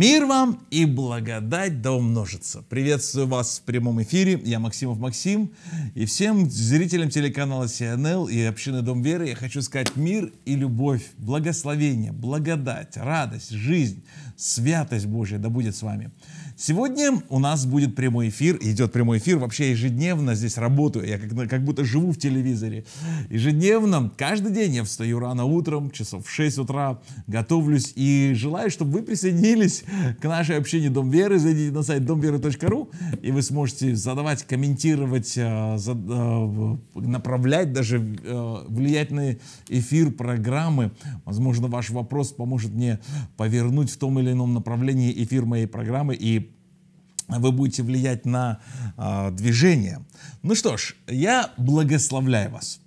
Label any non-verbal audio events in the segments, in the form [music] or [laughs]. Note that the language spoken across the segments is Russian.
Мир вам и благодать да умножится. Приветствую вас в прямом эфире. Я Максимов Максим. И всем зрителям телеканала CNL и общины Дом Веры я хочу сказать мир и любовь, благословение, благодать, радость, жизнь, святость Божья да будет с вами. Сегодня у нас будет прямой эфир, идет прямой эфир, вообще ежедневно здесь работаю, я как, как будто живу в телевизоре. Ежедневно, каждый день я встаю рано утром, часов в 6 утра, готовлюсь и желаю, чтобы вы присоединились к нашей общине Дом Веры, зайдите на сайт домверы.ру и вы сможете задавать, комментировать, э, э, направлять даже э, влиятельный эфир программы. Возможно, ваш вопрос поможет мне повернуть в том или или ином направлении эфир моей программы и вы будете влиять на э, движение. Ну что ж, я благословляю вас.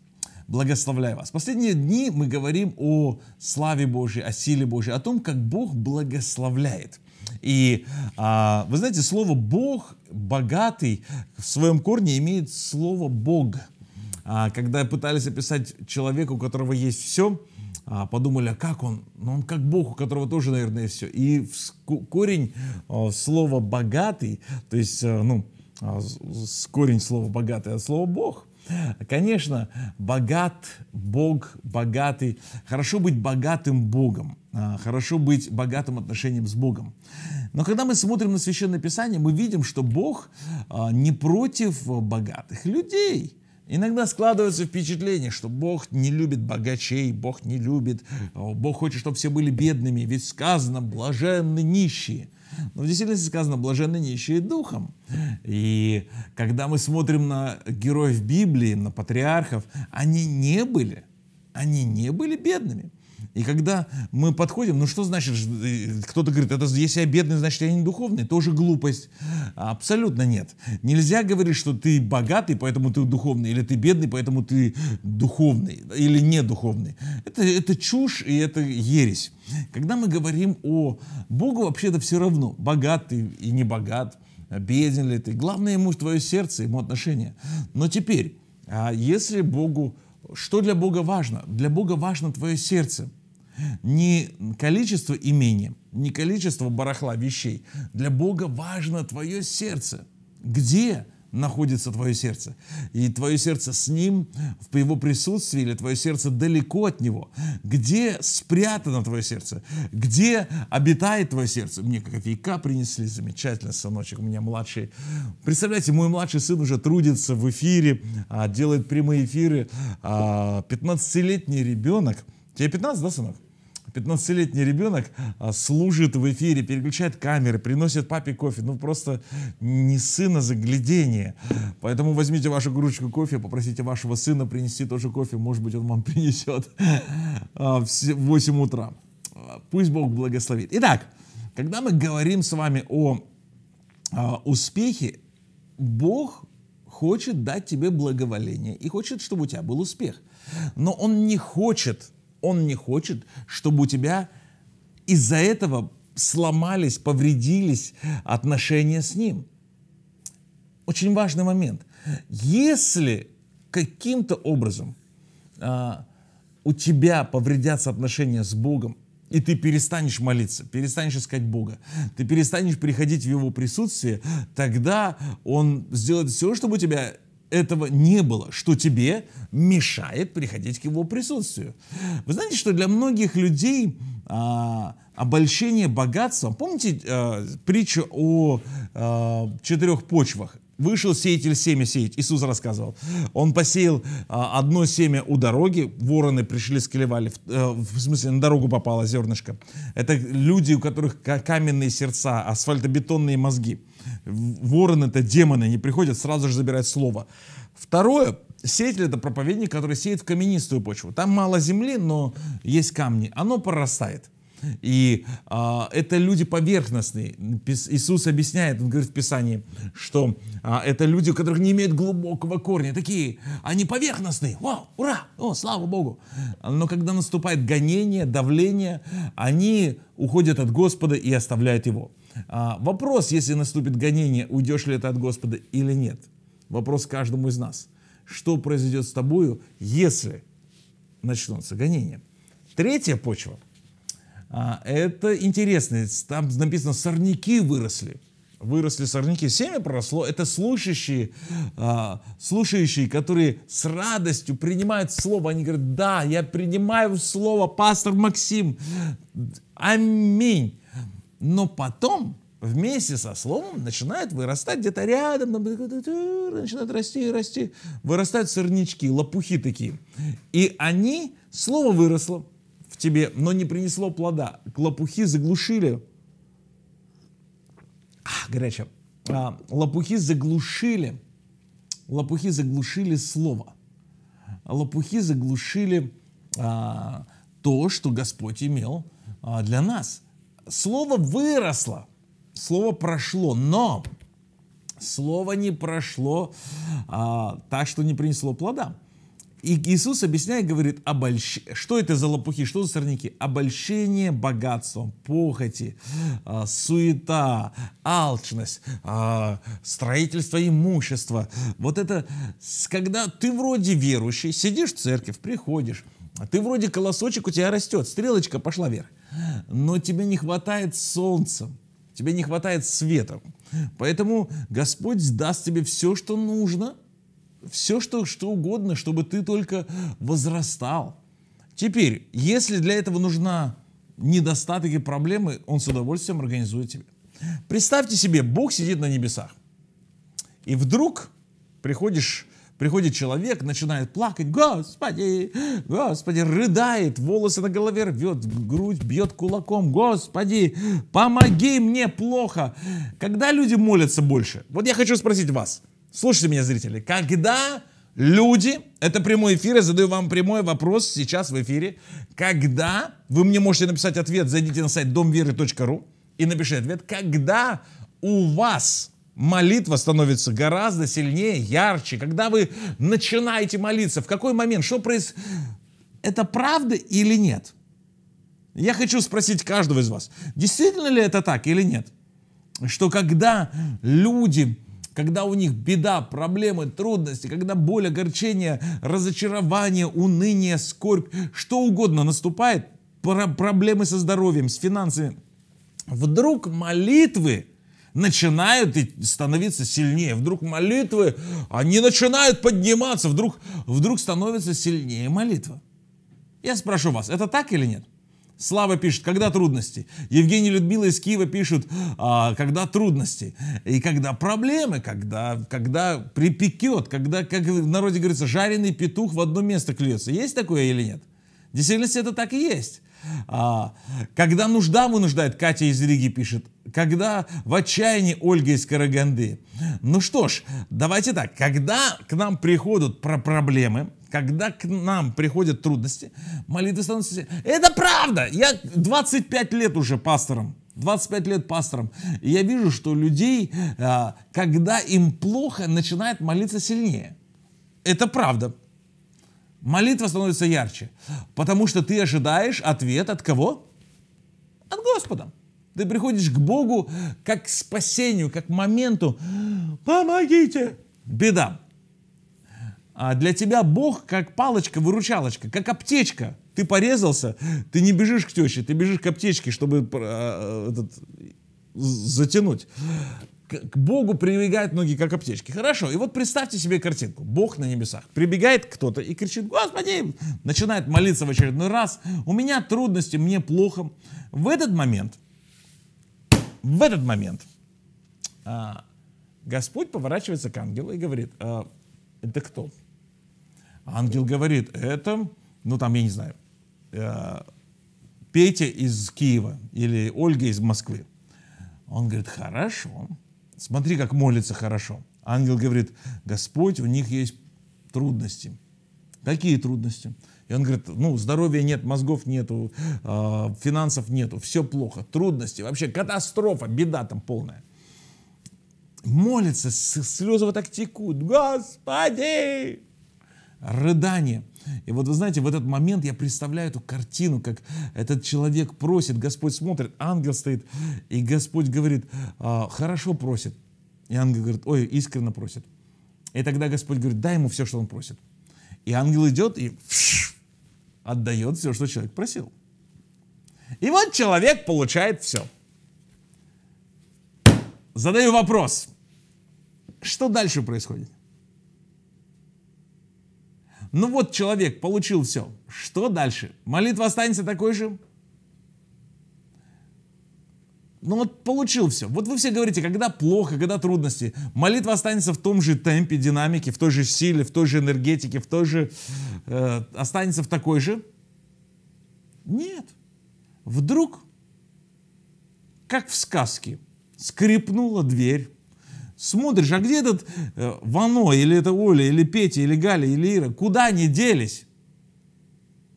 Благословляю вас. Последние дни мы говорим о славе Божьей, о силе Божьей, о том, как Бог благословляет. И э, вы знаете, слово Бог, богатый, в своем корне имеет слово Бог. Э, когда пытались описать человека, у которого есть все, а, подумали, а как он? Ну, он как Бог, у которого тоже, наверное, все. И корень а, слова «богатый», то есть, э, ну, а, корень слова «богатый» от слова «бог», Конечно, богат Бог, богатый. Хорошо быть богатым Богом. Хорошо быть богатым отношением с Богом. Но когда мы смотрим на Священное Писание, мы видим, что Бог не против богатых людей. Иногда складывается впечатление, что Бог не любит богачей, Бог не любит, э, Бог хочет, чтобы все были бедными, ведь сказано «блаженны нищие». Но в действительности сказано «блаженны нищие духом». И когда мы смотрим на героев Библии, на патриархов, они не были, они не были бедными. И когда мы подходим, ну что значит, э, кто-то говорит, это если я бедный, значит я не духовный, тоже глупость. Абсолютно нет. Нельзя говорить, что ты богатый, поэтому ты духовный, или ты бедный, поэтому ты духовный, или не духовный. Это, это чушь и это ересь. Когда мы говорим о Богу, вообще то все равно, богатый и не богат, беден ли ты. Главное ему твое сердце, ему отношение. Но теперь, а если Богу, что для Бога важно? Для Бога важно твое сердце не количество имения, не количество барахла вещей. Для Бога важно твое сердце. Где находится твое сердце? И твое сердце с Ним, в Его присутствии, или твое сердце далеко от Него? Где спрятано твое сердце? Где обитает твое сердце? Мне кофейка принесли, замечательно, сыночек, у меня младший. Представляете, мой младший сын уже трудится в эфире, а, делает прямые эфиры. 15-летний а, ребенок – Тебе 15, да, сынок? 15-летний ребенок а, служит в эфире, переключает камеры, приносит папе кофе. Ну, просто не сына заглядение. Поэтому возьмите вашу кружечку кофе, попросите вашего сына принести тоже кофе. Может быть, он вам [laughs] принесет а, в 8 утра. А, пусть Бог благословит. Итак, когда мы говорим с вами о, о успехе, Бог хочет дать тебе благоволение и хочет, чтобы у тебя был успех. Но Он не хочет, он не хочет, чтобы у тебя из-за этого сломались, повредились отношения с Ним. Очень важный момент. Если каким-то образом а, у тебя повредятся отношения с Богом, и ты перестанешь молиться, перестанешь искать Бога, ты перестанешь приходить в Его присутствие, тогда Он сделает все, чтобы у тебя этого не было, что тебе мешает приходить к его присутствию. Вы знаете, что для многих людей а, обольщение богатством, помните а, притчу о а, четырех почвах? Вышел сеятель семя сеять, Иисус рассказывал. Он посеял а, одно семя у дороги, вороны пришли, склевали, в, а, в смысле на дорогу попало зернышко. Это люди, у которых каменные сердца, асфальтобетонные мозги. Ворон это демоны, они приходят сразу же забирать слово. Второе, сеятель это проповедник, который сеет в каменистую почву. Там мало земли, но есть камни. Оно прорастает. И а, это люди поверхностные. Иисус объясняет, он говорит в Писании, что а, это люди, у которых не имеют глубокого корня. Такие, они поверхностные. Вау, ура, о, слава Богу. Но когда наступает гонение, давление, они уходят от Господа и оставляют его. А, вопрос, если наступит гонение, уйдешь ли ты от Господа или нет. Вопрос каждому из нас. Что произойдет с тобою, если начнутся гонения? Третья почва. А, это интересно. Там написано, сорняки выросли. Выросли сорняки, семя проросло. Это слушающие, а, слушающие, которые с радостью принимают слово. Они говорят, да, я принимаю слово, пастор Максим. Аминь. Но потом вместе со словом начинает вырастать где-то рядом, начинают расти и расти, вырастают сорнячки, лопухи такие. И они, слово выросло в тебе, но не принесло плода. Лопухи заглушили, а, горячо, а, лопухи заглушили, лопухи заглушили слово. Лопухи заглушили а, то, что Господь имел а, для нас – слово выросло, слово прошло, но слово не прошло а, так, что не принесло плода. И Иисус объясняет, говорит, обольщ... что это за лопухи, что за сорняки? Обольщение богатством, похоти, э, суета, алчность, э, строительство имущества. Вот это, когда ты вроде верующий, сидишь в церковь, приходишь, а ты вроде колосочек у тебя растет, стрелочка пошла вверх но тебе не хватает солнца, тебе не хватает света. Поэтому Господь даст тебе все, что нужно, все, что, что угодно, чтобы ты только возрастал. Теперь, если для этого нужна недостаток и проблемы, Он с удовольствием организует тебе. Представьте себе, Бог сидит на небесах. И вдруг приходишь Приходит человек, начинает плакать, Господи, Господи, рыдает, волосы на голове рвет, грудь бьет кулаком, Господи, помоги мне плохо. Когда люди молятся больше? Вот я хочу спросить вас, слушайте меня, зрители, когда люди, это прямой эфир, я задаю вам прямой вопрос сейчас в эфире, когда, вы мне можете написать ответ, зайдите на сайт домверы.ру и напишите ответ, когда у вас молитва становится гораздо сильнее, ярче. Когда вы начинаете молиться, в какой момент, что происходит? Это правда или нет? Я хочу спросить каждого из вас, действительно ли это так или нет? Что когда люди когда у них беда, проблемы, трудности, когда боль, огорчение, разочарование, уныние, скорбь, что угодно наступает, проблемы со здоровьем, с финансами, вдруг молитвы начинают становиться сильнее. Вдруг молитвы, они начинают подниматься, вдруг, вдруг становится сильнее молитва. Я спрошу вас, это так или нет? Слава пишет, когда трудности. Евгений Людмила из Киева пишет, а, когда трудности. И когда проблемы, когда, когда припекет, когда, как в народе говорится, жареный петух в одно место клюется. Есть такое или нет? В действительности это так и есть. А, когда нужда вынуждает, Катя из Риги пишет, когда в отчаянии Ольга из Караганды. Ну что ж, давайте так, когда к нам приходят про проблемы, когда к нам приходят трудности, молитвы становятся... Это правда! Я 25 лет уже пастором. 25 лет пастором. И я вижу, что людей, а, когда им плохо, начинает молиться сильнее. Это правда. Молитва становится ярче, потому что ты ожидаешь ответ от кого? От Господа. Ты приходишь к Богу как к спасению, как к моменту «помогите!» Беда. А для тебя Бог как палочка-выручалочка, как аптечка. Ты порезался, ты не бежишь к теще, ты бежишь к аптечке, чтобы э, этот, затянуть к Богу прибегают ноги как аптечки. Хорошо, и вот представьте себе картинку. Бог на небесах. Прибегает кто-то и кричит, Господи, начинает молиться в очередной раз. У меня трудности, мне плохо. В этот момент, в этот момент, а, Господь поворачивается к ангелу и говорит, «А, это кто? Ангел говорит, это, ну там, я не знаю, э, Петя из Киева или Ольга из Москвы. Он говорит, хорошо, Смотри, как молится хорошо. Ангел говорит, Господь, у них есть трудности. Какие трудности? И он говорит, ну, здоровья нет, мозгов нету, э, финансов нету, все плохо, трудности, вообще катастрофа, беда там полная. Молится, слезы вот так текут. Господи! рыдание. И вот вы знаете, в этот момент я представляю эту картину, как этот человек просит, Господь смотрит, ангел стоит, и Господь говорит, «А, хорошо просит. И ангел говорит, ой, искренне просит. И тогда Господь говорит, дай ему все, что он просит. И ангел идет и [sniffs] отдает все, что человек просил. И вот человек получает все. Задаю вопрос. Что дальше происходит? Ну вот человек получил все. Что дальше? Молитва останется такой же? Ну вот получил все. Вот вы все говорите, когда плохо, когда трудности, молитва останется в том же темпе, динамике, в той же силе, в той же энергетике, в той же... Э, останется в такой же? Нет. Вдруг, как в сказке, скрипнула дверь, Смотришь, а где этот э, Вано, или это Оля, или Петя, или Галя, или Ира? Куда они делись?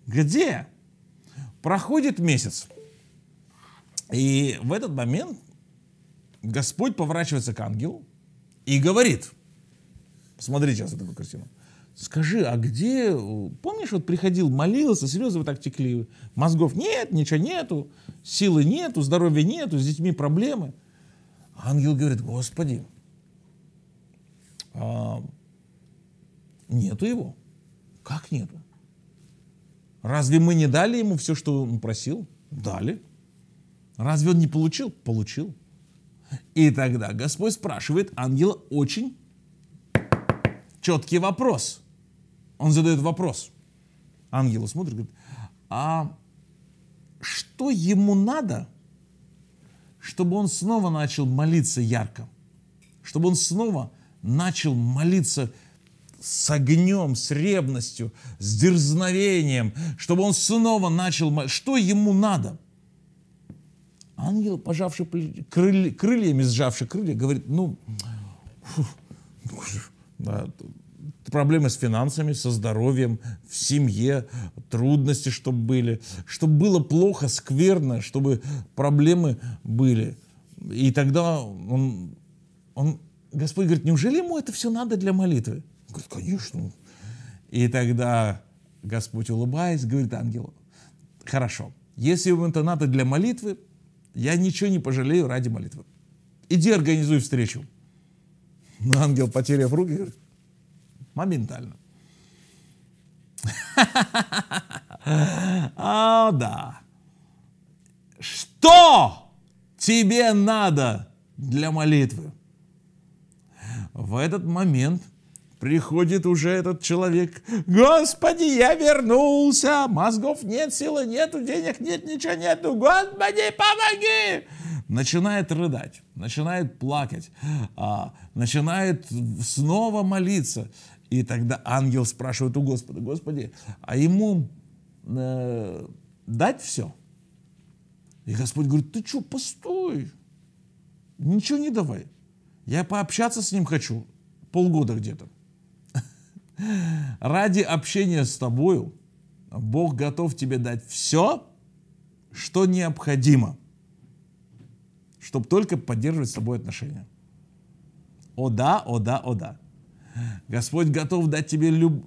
Где? Проходит месяц. И в этот момент Господь поворачивается к ангелу и говорит, смотри сейчас эту картину, скажи, а где, помнишь, вот приходил, молился, слезы вот так текли, мозгов нет, ничего нету, силы нету, здоровья нету, с детьми проблемы. Ангел говорит, Господи, а, нету его. Как нету? Разве мы не дали ему все, что он просил? Дали. Разве он не получил? Получил. И тогда Господь спрашивает ангела очень четкий вопрос. Он задает вопрос. Ангел смотрит, говорит, а что ему надо, чтобы он снова начал молиться ярко? Чтобы он снова начал молиться с огнем, с ревностью, с дерзновением, чтобы он снова начал молиться. Что ему надо? Ангел, пожавший крыль, крыльями, сжавший крылья, говорит, ну, фу, да, проблемы с финансами, со здоровьем, в семье, трудности, чтобы были, чтобы было плохо, скверно, чтобы проблемы были. И тогда он, он Господь говорит, неужели ему это все надо для молитвы? Он говорит, конечно. И тогда Господь, улыбаясь, говорит ангелу, хорошо, если вам это надо для молитвы, я ничего не пожалею ради молитвы. Иди организуй встречу. Но ангел, потеряв руки, говорит, моментально. [laughs] А, да. Что тебе надо для молитвы? В этот момент приходит уже этот человек. «Господи, я вернулся! Мозгов нет, силы нету, денег нет, ничего нету! Господи, помоги!» Начинает рыдать, начинает плакать, а, начинает снова молиться. И тогда ангел спрашивает у Господа, «Господи, а ему э, дать все?» И Господь говорит, «Ты что, постой, ничего не давай, я пообщаться с ним хочу полгода где-то. [laughs] Ради общения с тобою Бог готов тебе дать все, что необходимо, чтобы только поддерживать с тобой отношения. О да, о да, о да. Господь готов дать тебе люб...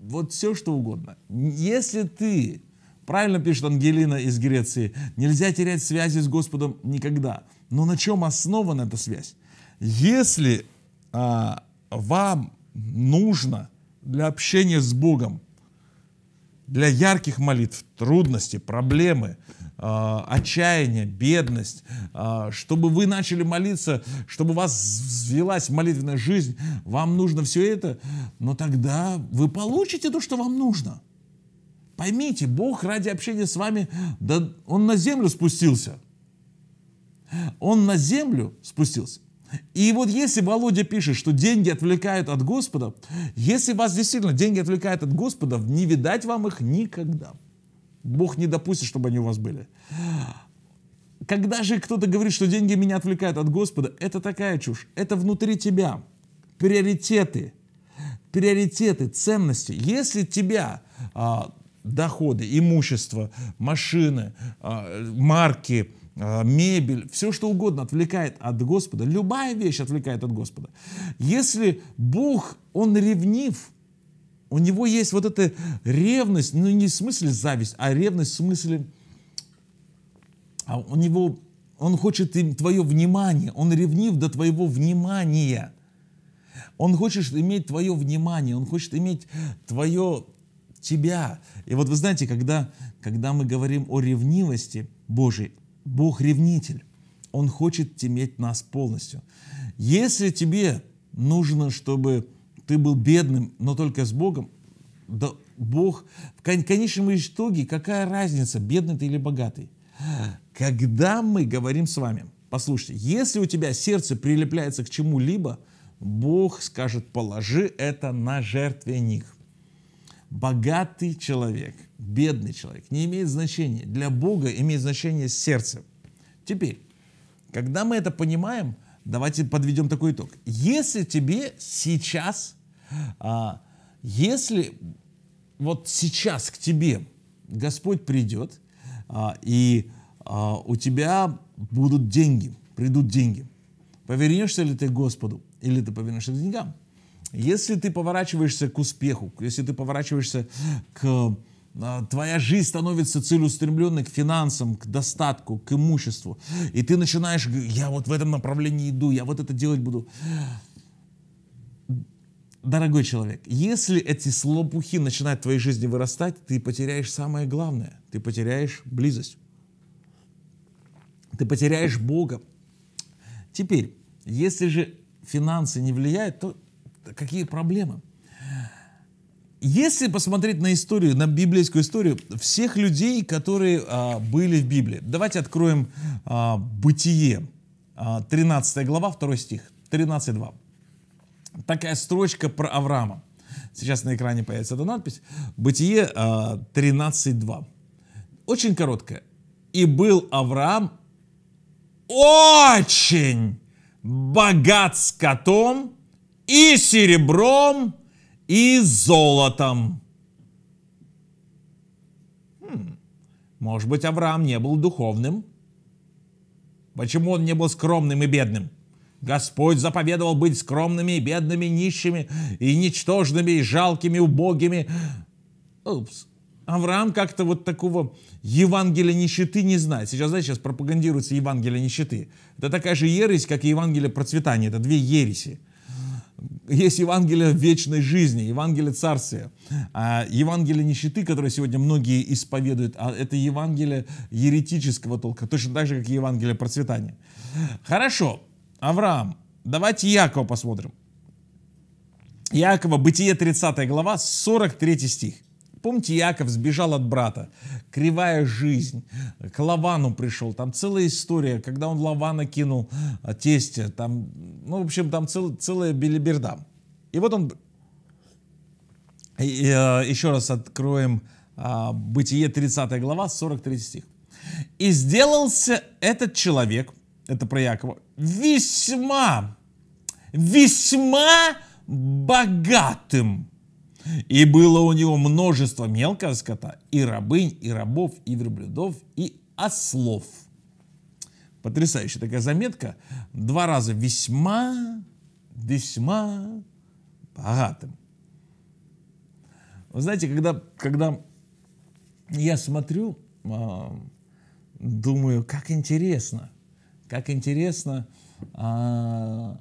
вот все, что угодно. Если ты, правильно пишет Ангелина из Греции, нельзя терять связи с Господом никогда. Но на чем основана эта связь? Если а, вам нужно для общения с Богом, для ярких молитв, трудности, проблемы, а, отчаяние, бедность, а, чтобы вы начали молиться, чтобы у вас взвелась молитвенная жизнь, вам нужно все это, но тогда вы получите то, что вам нужно. Поймите, Бог ради общения с вами, да Он на землю спустился. Он на землю спустился. И вот если Володя пишет, что деньги отвлекают от Господа, если вас действительно деньги отвлекают от Господа, не видать вам их никогда. Бог не допустит, чтобы они у вас были. Когда же кто-то говорит, что деньги меня отвлекают от Господа, это такая чушь. Это внутри тебя. Приоритеты. Приоритеты, ценности. Если тебя а, доходы, имущество, машины, а, марки, Э, мебель, все что угодно отвлекает от Господа, любая вещь отвлекает от Господа. Если Бог, Он ревнив, у Него есть вот эта ревность, ну не в смысле зависть, а ревность в смысле, а у Него, Он хочет им твое внимание, Он ревнив до твоего внимания. Он хочет иметь твое внимание, Он хочет иметь твое, тебя. И вот вы знаете, когда, когда мы говорим о ревнивости Божией. Бог ревнитель. Он хочет иметь нас полностью. Если тебе нужно, чтобы ты был бедным, но только с Богом, да Бог, в конечном итоге, какая разница, бедный ты или богатый? Когда мы говорим с вами, послушайте, если у тебя сердце прилепляется к чему-либо, Бог скажет, положи это на жертвенник богатый человек, бедный человек, не имеет значения. Для Бога имеет значение сердце. Теперь, когда мы это понимаем, давайте подведем такой итог. Если тебе сейчас, а, если вот сейчас к тебе Господь придет, а, и а, у тебя будут деньги, придут деньги, повернешься ли ты к Господу или ты повернешься к деньгам? Если ты поворачиваешься к успеху, если ты поворачиваешься к... А, твоя жизнь становится целеустремленной к финансам, к достатку, к имуществу. И ты начинаешь, я вот в этом направлении иду, я вот это делать буду. Дорогой человек, если эти слопухи начинают в твоей жизни вырастать, ты потеряешь самое главное. Ты потеряешь близость. Ты потеряешь Бога. Теперь, если же финансы не влияют, то какие проблемы? Если посмотреть на историю, на библейскую историю всех людей, которые а, были в Библии, давайте откроем а, Бытие, а, 13 глава, 2 стих, 13.2. Такая строчка про Авраама. Сейчас на экране появится эта надпись. Бытие а, 13.2. Очень короткая. «И был Авраам очень богат скотом и серебром, и золотом. Хм, может быть, Авраам не был духовным? Почему он не был скромным и бедным? Господь заповедовал быть скромными и бедными, нищими и ничтожными, и жалкими, убогими. Упс. Авраам как-то вот такого Евангелия нищеты не знает. Сейчас, знаете, сейчас пропагандируется Евангелие нищеты. Это такая же ересь, как и Евангелие процветания. Это две ереси есть Евангелие вечной жизни, Евангелие Царствия, а, Евангелие нищеты, которое сегодня многие исповедуют, а это Евангелие еретического толка, точно так же, как и Евангелие процветания. Хорошо, Авраам, давайте Якова посмотрим. Якова, Бытие 30 глава, 43 стих. Помните, Яков сбежал от брата. Кривая жизнь. К Лавану пришел. Там целая история, когда он Лавана кинул а, тесте. Там, ну, в общем, там цел, целая белиберда. И вот он... И, и, а, еще раз откроем а, Бытие 30 глава, 43 стих. «И сделался этот человек, это про Якова, весьма, весьма богатым» И было у него множество мелкого скота, и рабынь, и рабов, и верблюдов, и ослов. Потрясающая такая заметка. Два раза весьма, весьма богатым. Вы знаете, когда, когда я смотрю, а, думаю, как интересно, как интересно, а,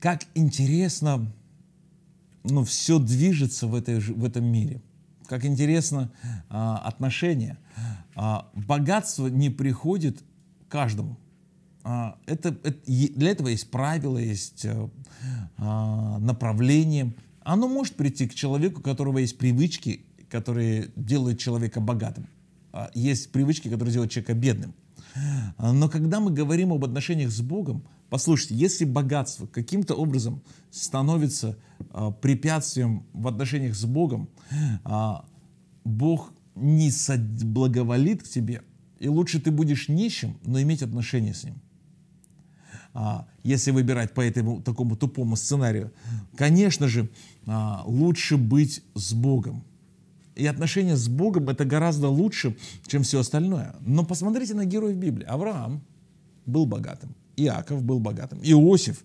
как интересно ну, все движется в, этой, в этом мире. Как интересно а, отношения. А, богатство не приходит каждому. А, это, это, для этого есть правила, есть э, а, направление. Оно может прийти к человеку, у которого есть привычки, которые делают человека богатым. А, есть привычки, которые делают человека бедным. А, но когда мы говорим об отношениях с Богом, Послушайте, если богатство каким-то образом становится э, препятствием в отношениях с Богом, э, Бог не благоволит к тебе, и лучше ты будешь нищим, но иметь отношения с Ним. А, если выбирать по этому такому тупому сценарию, конечно же, а, лучше быть с Богом. И отношения с Богом это гораздо лучше, чем все остальное. Но посмотрите на героев Библии. Авраам был богатым. Иаков был богатым. Иосиф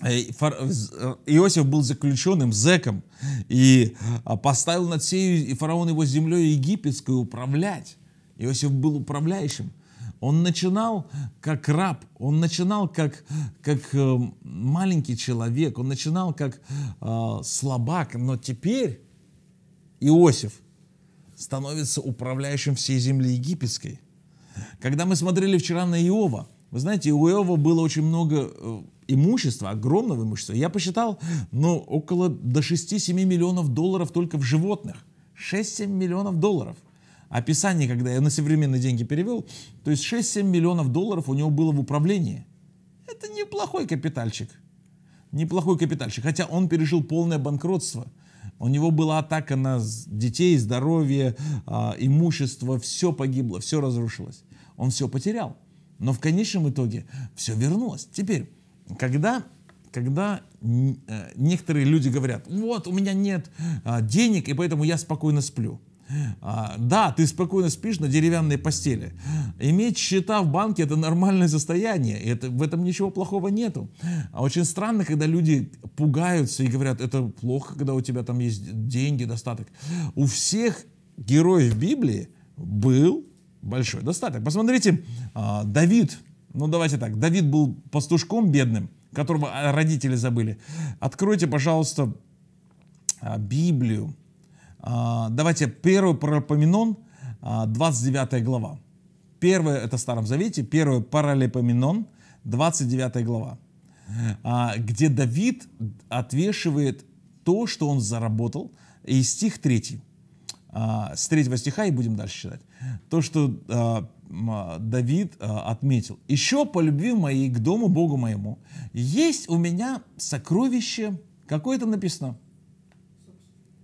э, э, Иосиф был заключенным, зеком, и а, поставил над сею и фараон его землей египетской управлять. Иосиф был управляющим. Он начинал как раб, он начинал как, как э, маленький человек, он начинал как э, слабак, но теперь Иосиф становится управляющим всей земли египетской. Когда мы смотрели вчера на Иова, вы знаете, у Иова было очень много э, имущества, огромного имущества. Я посчитал, ну, около до 6-7 миллионов долларов только в животных. 6-7 миллионов долларов. Описание, когда я на современные деньги перевел, то есть 6-7 миллионов долларов у него было в управлении. Это неплохой капитальчик. Неплохой капитальчик. Хотя он пережил полное банкротство. У него была атака на детей, здоровье, а, имущество. Все погибло, все разрушилось. Он все потерял. Но в конечном итоге все вернулось. Теперь, когда, когда э, некоторые люди говорят, вот у меня нет а, денег, и поэтому я спокойно сплю. А, да, ты спокойно спишь на деревянной постели. Иметь счета в банке это нормальное состояние, и это, в этом ничего плохого нету. а Очень странно, когда люди пугаются и говорят, это плохо, когда у тебя там есть деньги, достаток. У всех героев Библии был большой достаток. Посмотрите, а, Давид, ну давайте так, Давид был пастушком бедным, которого родители забыли. Откройте, пожалуйста, а, Библию. А, давайте первый паралипоменон, 29 глава. Первое, это в Старом Завете, первый паралипоменон, 29 глава, где Давид отвешивает то, что он заработал, и стих 3. С 3 стиха и будем дальше читать то, что э, Давид э, отметил. «Еще по любви моей к дому Богу моему есть у меня сокровище, какое там написано?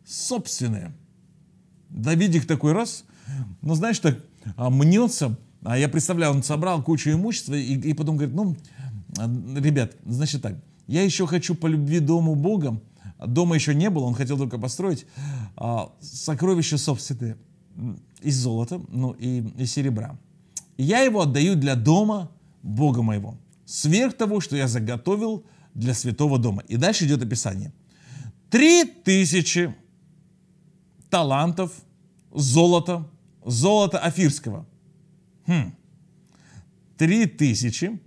Собственное». Давидик такой раз, ну, знаешь, так мнется, а я представляю, он собрал кучу имущества и, и потом говорит, ну, ребят, значит так, я еще хочу по любви дому Богом дома еще не было, он хотел только построить, а, сокровища собственные из золота, ну и, и серебра. я его отдаю для дома Бога моего, сверх того, что я заготовил для святого дома. И дальше идет описание. Три тысячи талантов золота, золота афирского. Хм. Три тысячи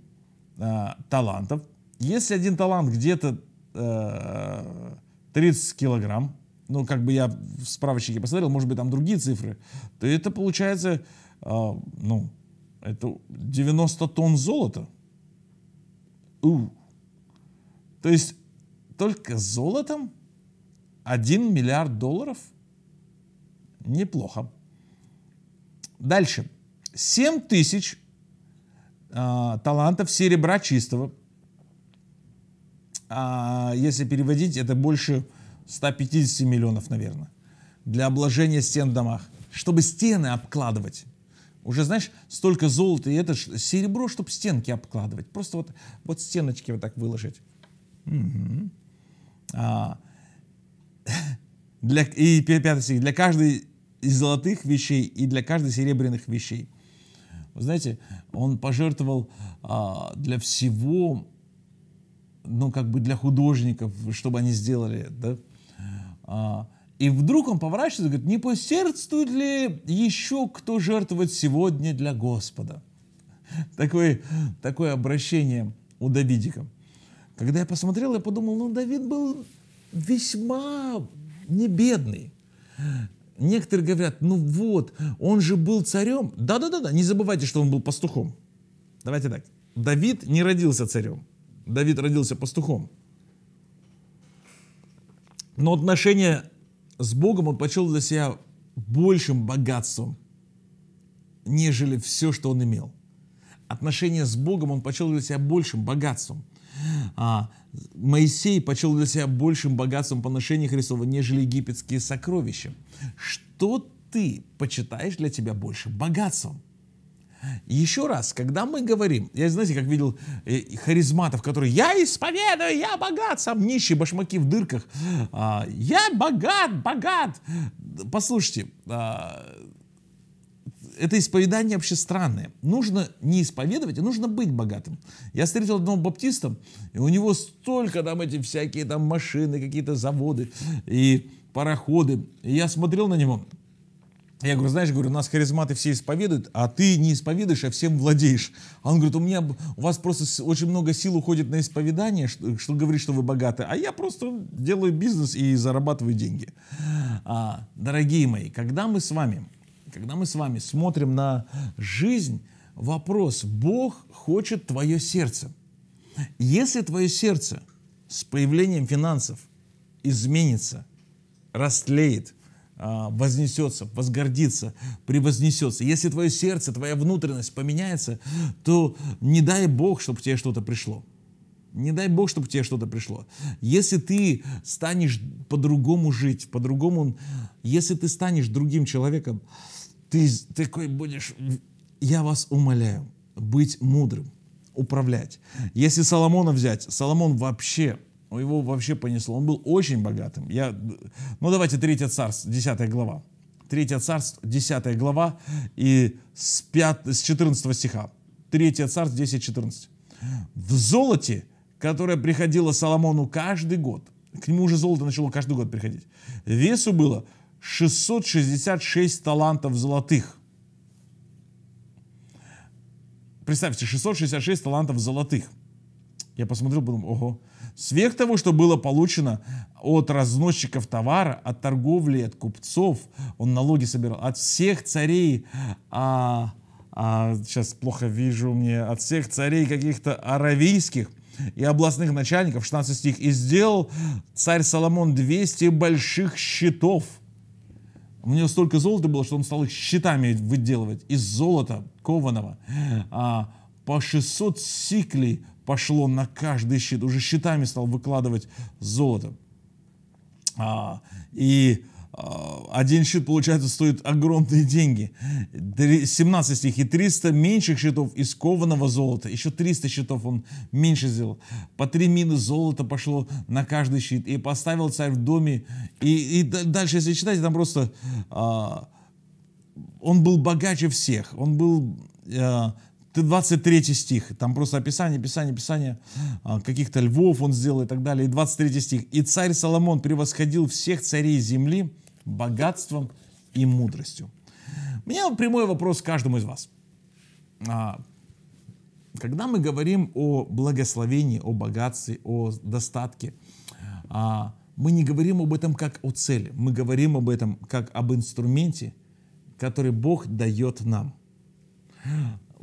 э, талантов. Если один талант где-то э, 30 килограмм, ну, как бы я в справочнике посмотрел, может быть, там другие цифры, то это получается, а, ну, это 90 тонн золота. У. То есть только золотом 1 миллиард долларов? Неплохо. Дальше. 7 тысяч а, талантов серебра чистого. А, если переводить, это больше 150 миллионов, наверное, для обложения стен в домах, чтобы стены обкладывать. Уже, знаешь, столько золота и это серебро, чтобы стенки обкладывать. Просто вот, вот стеночки вот так выложить. Угу. А, [laughs] для, и пятый стих. Для каждой из золотых вещей и для каждой серебряных вещей. Вы знаете, он пожертвовал а, для всего, ну, как бы для художников, чтобы они сделали, да, а, и вдруг он поворачивается и говорит, не посердствует ли еще кто жертвовать сегодня для Господа? Такое, такое обращение у Давидика. Когда я посмотрел, я подумал, ну, Давид был весьма небедный. Некоторые говорят, ну вот, он же был царем. Да-да-да, не забывайте, что он был пастухом. Давайте так, Давид не родился царем, Давид родился пастухом. Но отношения с Богом он почел для себя большим богатством, нежели все, что он имел. Отношения с Богом он почел для себя большим богатством. А Моисей почел для себя большим богатством по отношению Христова, нежели египетские сокровища. Что ты почитаешь для тебя больше богатством? Еще раз, когда мы говорим, я, знаете, как видел э, харизматов, которые «я исповедую, я богат», сам нищий, башмаки в дырках, э, «я богат, богат». Послушайте, э, это исповедание вообще странное. Нужно не исповедовать, а нужно быть богатым. Я встретил одного баптиста, и у него столько там эти всякие там машины, какие-то заводы и пароходы. И я смотрел на него – я говорю, знаешь, говорю, нас харизматы все исповедуют, а ты не исповедуешь, а всем владеешь. А он говорит, у меня, у вас просто очень много сил уходит на исповедание, что, что говорит, что вы богаты, а я просто делаю бизнес и зарабатываю деньги. А, дорогие мои, когда мы с вами, когда мы с вами смотрим на жизнь, вопрос, Бог хочет твое сердце. Если твое сердце с появлением финансов изменится, растлеет – а, вознесется, возгордится, превознесется. Если твое сердце, твоя внутренность поменяется, то не дай Бог, чтобы тебе что-то пришло. Не дай Бог, чтобы тебе что-то пришло. Если ты станешь по-другому жить, по-другому, если ты станешь другим человеком, ты такой будешь, я вас умоляю, быть мудрым, управлять. Если Соломона взять, Соломон вообще ну, его вообще понесло. Он был очень богатым. Я... Ну, давайте 3 царств, 10 глава. 3 царств, 10 глава и с, 5... с 14 стиха. 3 царств, 10, 14. В золоте, которое приходило Соломону каждый год, к нему уже золото начало каждый год приходить, весу было 666 талантов золотых. Представьте, 666 талантов золотых. Я посмотрел, подумал, ого, Сверх того, что было получено от разносчиков товара, от торговли, от купцов, он налоги собирал, от всех царей, а, а, сейчас плохо вижу мне, от всех царей каких-то аравийских, и областных начальников, 16 стих, и сделал царь Соломон 200 больших щитов. У него столько золота было, что он стал их щитами выделывать из золота кованого. А, по 600 сиклей пошло на каждый щит, уже щитами стал выкладывать золото. А, и а, один щит, получается, стоит огромные деньги. 17 стих и 300 меньших щитов из кованого золота. Еще 300 щитов он меньше сделал. По три мины золота пошло на каждый щит. И поставил царь в доме. И, и дальше, если читать, там просто... А, он был богаче всех. Он был а, 23 стих, там просто описание, описание, описание а, каких-то львов он сделал и так далее. И 23 стих. «И царь Соломон превосходил всех царей земли богатством и мудростью». У меня прямой вопрос каждому из вас. А, когда мы говорим о благословении, о богатстве, о достатке, а, мы не говорим об этом как о цели, мы говорим об этом как об инструменте, который Бог дает нам.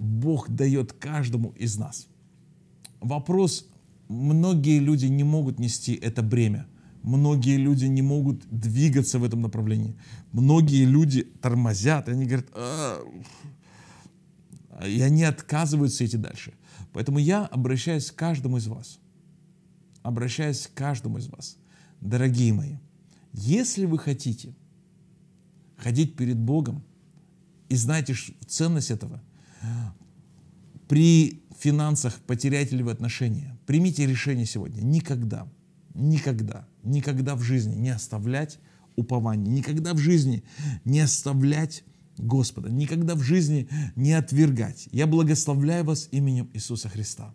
Бог дает каждому из нас. Вопрос, многие люди не могут нести это бремя. Многие люди не могут двигаться в этом направлении. Многие люди тормозят, и они говорят, а -а -а", и они отказываются идти дальше. Поэтому я обращаюсь к каждому из вас. Обращаюсь к каждому из вас. Дорогие мои, если вы хотите ходить перед Богом и знаете ценность этого – при финансах потерять ли вы отношения, примите решение сегодня. Никогда, никогда, никогда в жизни не оставлять упование, никогда в жизни не оставлять Господа, никогда в жизни не отвергать. Я благословляю вас именем Иисуса Христа.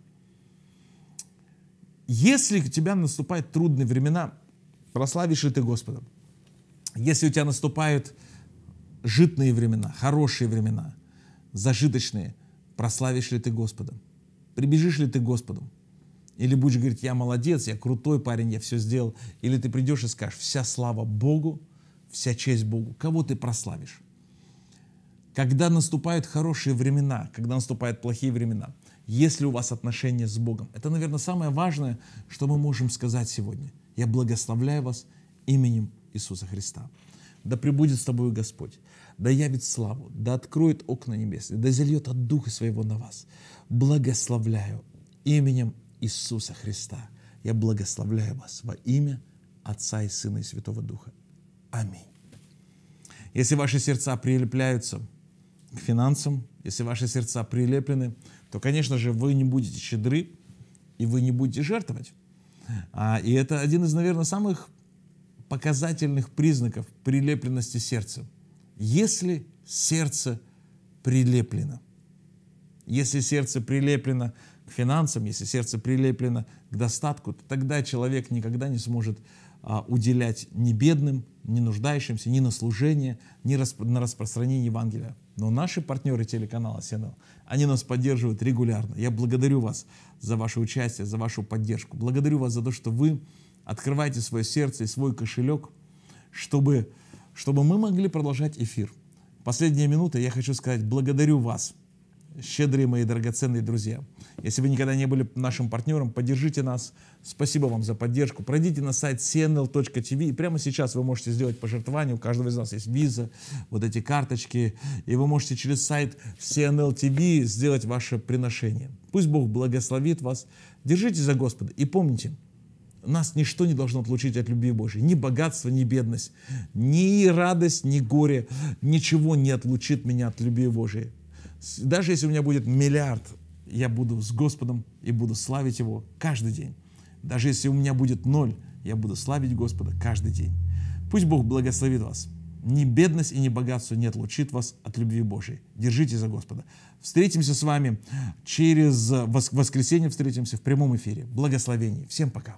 Если у тебя наступают трудные времена, прославишь ли ты Господа? Если у тебя наступают житные времена, хорошие времена – зажиточные, прославишь ли ты Господа, прибежишь ли ты Господу, или будешь говорить, я молодец, я крутой парень, я все сделал, или ты придешь и скажешь, вся слава Богу, вся честь Богу, кого ты прославишь? Когда наступают хорошие времена, когда наступают плохие времена, если у вас отношения с Богом, это, наверное, самое важное, что мы можем сказать сегодня. Я благословляю вас именем Иисуса Христа. Да пребудет с тобой Господь да явит славу, да откроет окна небесные, да зальет от Духа Своего на вас. Благословляю именем Иисуса Христа. Я благословляю вас во имя Отца и Сына и Святого Духа. Аминь. Если ваши сердца прилепляются к финансам, если ваши сердца прилеплены, то, конечно же, вы не будете щедры и вы не будете жертвовать. А, и это один из, наверное, самых показательных признаков прилепленности сердцем если сердце прилеплено. Если сердце прилеплено к финансам, если сердце прилеплено к достатку, то тогда человек никогда не сможет а, уделять ни бедным, ни нуждающимся, ни на служение, ни расп на распространение Евангелия. Но наши партнеры телеканала Сенел, они нас поддерживают регулярно. Я благодарю вас за ваше участие, за вашу поддержку. Благодарю вас за то, что вы открываете свое сердце и свой кошелек, чтобы чтобы мы могли продолжать эфир. Последние минуты я хочу сказать благодарю вас, щедрые мои драгоценные друзья. Если вы никогда не были нашим партнером, поддержите нас. Спасибо вам за поддержку. Пройдите на сайт cnl.tv и прямо сейчас вы можете сделать пожертвование. У каждого из нас есть виза, вот эти карточки. И вы можете через сайт cnl.tv сделать ваше приношение. Пусть Бог благословит вас. Держитесь за Господа и помните – нас ничто не должно отлучить от любви Божьей. Ни богатство, ни бедность, ни радость, ни горе. Ничего не отлучит меня от любви Божьей. Даже если у меня будет миллиард, я буду с Господом и буду славить Его каждый день. Даже если у меня будет ноль, я буду славить Господа каждый день. Пусть Бог благословит вас. Ни бедность и ни богатство не отлучит вас от любви Божьей. Держитесь за Господа. Встретимся с вами через э, воскресенье, встретимся в прямом эфире. Благословений. Всем пока.